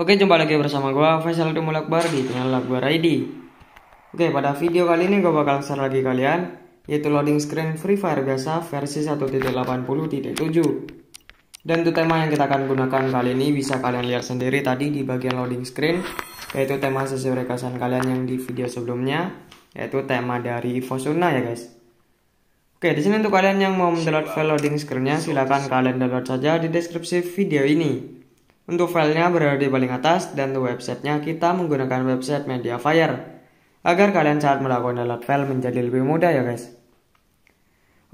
Oke, jumpa lagi bersama gue Faisal Dumul Akbar di channel Akbar ID. Oke, pada video kali ini gue bakal share lagi kalian yaitu loading screen Free Fire Gasa versi 1.80.7. Dan untuk tema yang kita akan gunakan kali ini bisa kalian lihat sendiri tadi di bagian loading screen yaitu tema sesuai rekasan kalian yang di video sebelumnya yaitu tema dari Fosuna ya guys. Oke, di sini untuk kalian yang mau mendownload file loading screennya silahkan kalian download saja di deskripsi video ini. Untuk filenya berada di paling atas dan untuk websitenya kita menggunakan website Mediafire agar kalian saat melakukan download file menjadi lebih mudah ya guys.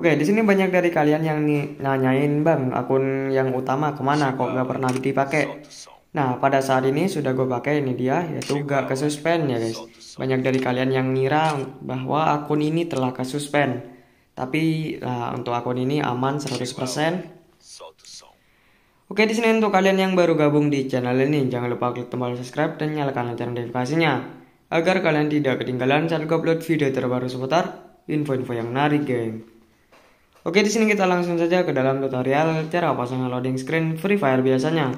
Oke, di sini banyak dari kalian yang nanyain bang akun yang utama kemana kok gak pernah dipakai. Nah, pada saat ini sudah gue pakai ini dia, yaitu gak suspend ya guys. Banyak dari kalian yang ngira bahwa akun ini telah suspend. Tapi nah, untuk akun ini aman 100%. Oke di sini untuk kalian yang baru gabung di channel ini jangan lupa klik tombol subscribe dan nyalakan lonceng notifikasinya agar kalian tidak ketinggalan saat upload video terbaru seputar info-info yang menarik geng. Oke di sini kita langsung saja ke dalam tutorial cara pasang loading screen Free Fire biasanya.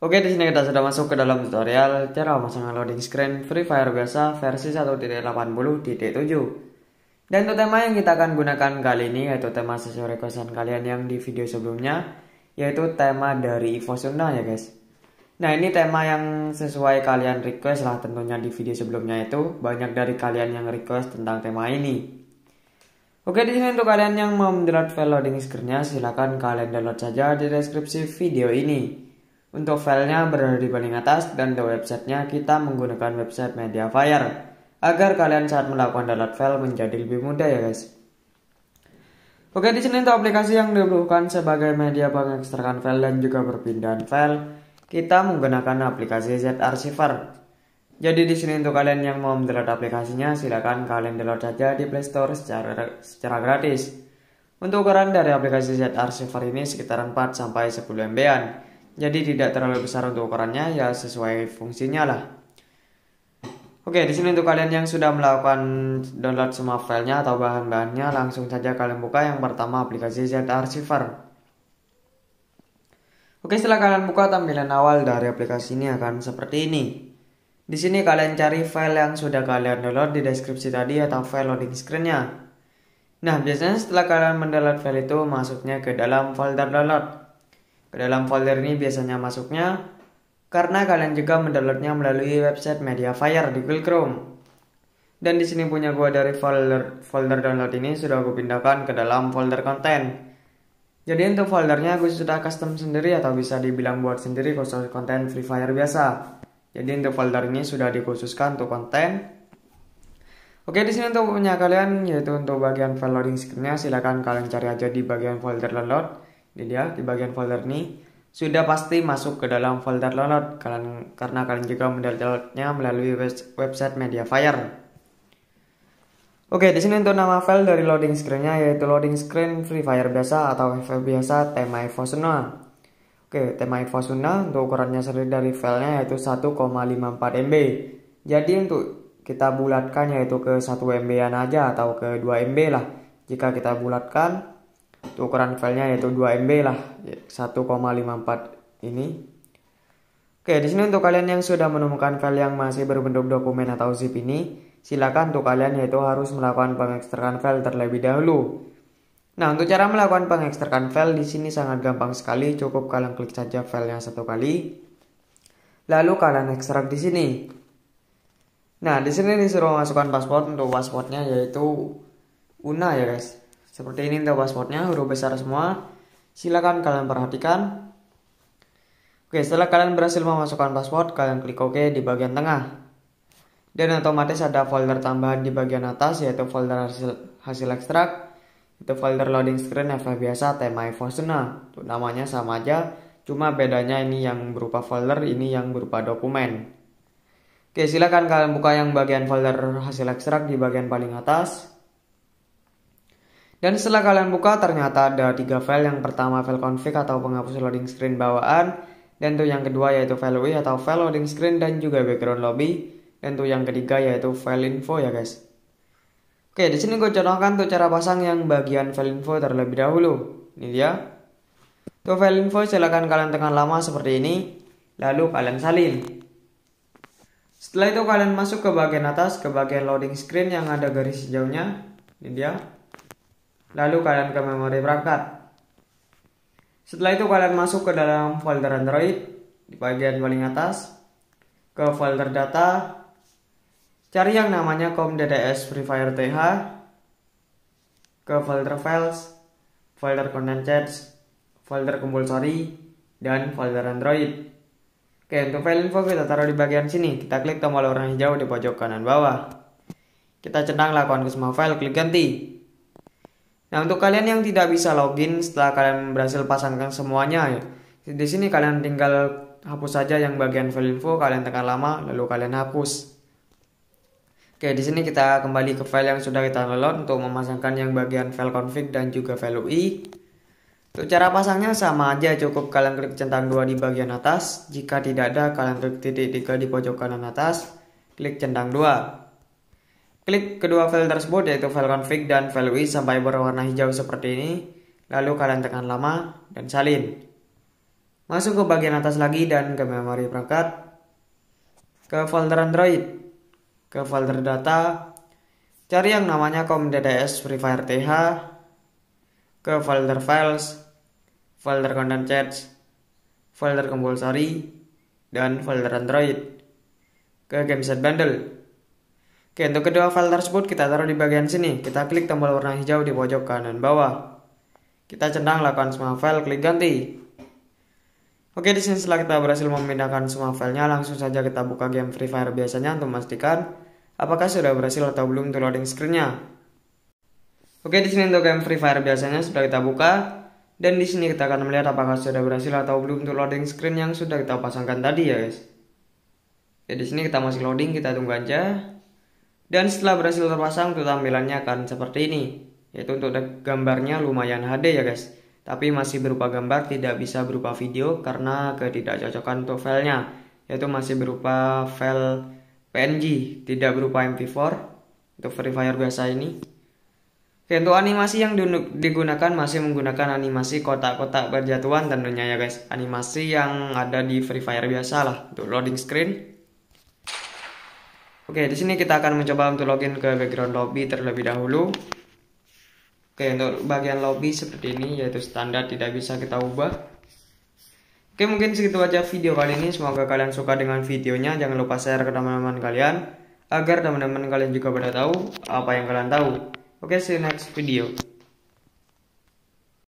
Oke di sini kita sudah masuk ke dalam tutorial cara pasang loading screen Free Fire biasa versi 1.80.7. Dan untuk tema yang kita akan gunakan kali ini yaitu tema sesuai requestan kalian yang di video sebelumnya yaitu tema dari Evosional ya guys. Nah ini tema yang sesuai kalian request lah tentunya di video sebelumnya itu banyak dari kalian yang request tentang tema ini. Oke di sini untuk kalian yang mau mendownload file loading screennya silahkan kalian download saja di deskripsi video ini. Untuk filenya berada di paling atas dan di websitenya kita menggunakan website Mediafire agar kalian saat melakukan download file menjadi lebih mudah ya guys. Oke, di sini untuk aplikasi yang diperlukan sebagai media pengekstrakan file dan juga perpindahan file, kita menggunakan aplikasi Z-Archiver. Jadi di sini untuk kalian yang mau mendownload aplikasinya, silakan kalian download saja di Play Store secara, secara gratis. Untuk ukuran dari aplikasi Z-Archiver ini sekitar 4 sampai 10 MB-an. Jadi tidak terlalu besar untuk ukurannya, ya sesuai fungsinya lah. Oke, di sini untuk kalian yang sudah melakukan download semua filenya atau bahan-bahannya, langsung saja kalian buka yang pertama aplikasi Z Archiver. Oke, setelah kalian buka tampilan awal dari aplikasi ini akan seperti ini. Di sini kalian cari file yang sudah kalian download di deskripsi tadi atau file loading screen-nya. Nah, biasanya setelah kalian mendownload file itu masuknya ke dalam folder download. Ke dalam folder ini biasanya masuknya karena kalian juga mendownloadnya melalui website Mediafire di Google Chrome. Dan di sini punya gua dari folder folder download ini sudah aku pindahkan ke dalam folder konten. Jadi untuk foldernya gue sudah custom sendiri atau bisa dibilang buat sendiri khusus konten Free Fire biasa. Jadi untuk folder ini sudah dikhususkan untuk konten. Oke di sini untuk punya kalian yaitu untuk bagian file loading screennya silahkan kalian cari aja di bagian folder download. Ini dia di bagian folder ini sudah pasti masuk ke dalam folder download kalian, karena kalian juga mendownloadnya melalui website Mediafire. Oke, di sini untuk nama file dari loading screen-nya yaitu loading screen Free Fire biasa atau FF biasa tema Evosuna. Oke, tema Evosuna untuk ukurannya sendiri dari filenya yaitu 1,54 MB. Jadi untuk kita bulatkan yaitu ke 1 MB-an aja atau ke 2 MB lah. Jika kita bulatkan ukuran filenya yaitu 2 MB lah 1,54 ya, ini oke di sini untuk kalian yang sudah menemukan file yang masih berbentuk dokumen atau zip ini silakan untuk kalian yaitu harus melakukan pengekstrakan file terlebih dahulu nah untuk cara melakukan pengekstrakan file di sini sangat gampang sekali cukup kalian klik saja file yang satu kali lalu kalian ekstrak di sini nah di sini disuruh masukkan password untuk passwordnya yaitu una ya guys seperti ini untuk passwordnya, huruf besar semua. Silakan kalian perhatikan. Oke, setelah kalian berhasil memasukkan password, kalian klik OK di bagian tengah. Dan otomatis ada folder tambahan di bagian atas, yaitu folder hasil, hasil ekstrak. Itu folder loading screen yang biasa, tema Evosena. Namanya sama aja, cuma bedanya ini yang berupa folder, ini yang berupa dokumen. Oke, silakan kalian buka yang bagian folder hasil ekstrak di bagian paling atas. Dan setelah kalian buka, ternyata ada tiga file. Yang pertama file config atau penghapus loading screen bawaan. Dan tuh yang kedua yaitu file UI atau file loading screen dan juga background lobby. Dan tuh yang ketiga yaitu file info ya guys. Oke, di sini gue contohkan tuh cara pasang yang bagian file info terlebih dahulu. Ini dia. Tuh file info silahkan kalian tekan lama seperti ini. Lalu kalian salin. Setelah itu kalian masuk ke bagian atas, ke bagian loading screen yang ada garis hijaunya. Ini dia. Lalu kalian ke memori perangkat. Setelah itu kalian masuk ke dalam folder Android di bagian paling atas ke folder data cari yang namanya comdds free fire th ke folder files folder content chats folder compulsory dan folder android oke untuk file info kita taruh di bagian sini kita klik tombol warna hijau di pojok kanan bawah kita centang lakukan ke semua file klik ganti Nah, untuk kalian yang tidak bisa login setelah kalian berhasil pasangkan semuanya ya. Di sini kalian tinggal hapus saja yang bagian file info, kalian tekan lama lalu kalian hapus. Oke, di sini kita kembali ke file yang sudah kita download untuk memasangkan yang bagian file config dan juga file UI. Untuk cara pasangnya sama aja, cukup kalian klik centang dua di bagian atas. Jika tidak ada, kalian klik titik tiga di pojok kanan atas, klik centang dua. Klik kedua file tersebut yaitu file config dan file UI sampai berwarna hijau seperti ini. Lalu kalian tekan lama dan salin. Masuk ke bagian atas lagi dan ke memori perangkat. Ke folder Android. Ke folder data. Cari yang namanya com dds free fire th. Ke folder files. Folder content chats. Folder compulsory. Dan folder Android. Ke game set bundle. Oke, untuk kedua file tersebut kita taruh di bagian sini. Kita klik tombol warna hijau di pojok kanan bawah. Kita centang lakukan semua file, klik ganti. Oke, di sini setelah kita berhasil memindahkan semua filenya, langsung saja kita buka game Free Fire biasanya untuk memastikan apakah sudah berhasil atau belum untuk loading screennya. Oke, di sini untuk game Free Fire biasanya sudah kita buka, dan di sini kita akan melihat apakah sudah berhasil atau belum untuk loading screen yang sudah kita pasangkan tadi ya guys. Jadi di sini kita masih loading, kita tunggu aja. Dan setelah berhasil terpasang tampilannya akan seperti ini. Yaitu untuk gambarnya lumayan HD ya guys. Tapi masih berupa gambar tidak bisa berupa video karena ketidakcocokan untuk filenya. Yaitu masih berupa file PNG tidak berupa MP4 untuk Free Fire biasa ini. Oke, untuk animasi yang digunakan masih menggunakan animasi kotak-kotak berjatuhan tentunya ya guys. Animasi yang ada di Free Fire biasa lah untuk loading screen Oke, di sini kita akan mencoba untuk login ke background lobby terlebih dahulu. Oke, untuk bagian lobby seperti ini yaitu standar tidak bisa kita ubah. Oke, mungkin segitu aja video kali ini. Semoga kalian suka dengan videonya. Jangan lupa share ke teman-teman kalian agar teman-teman kalian juga pada tahu apa yang kalian tahu. Oke, see you next video.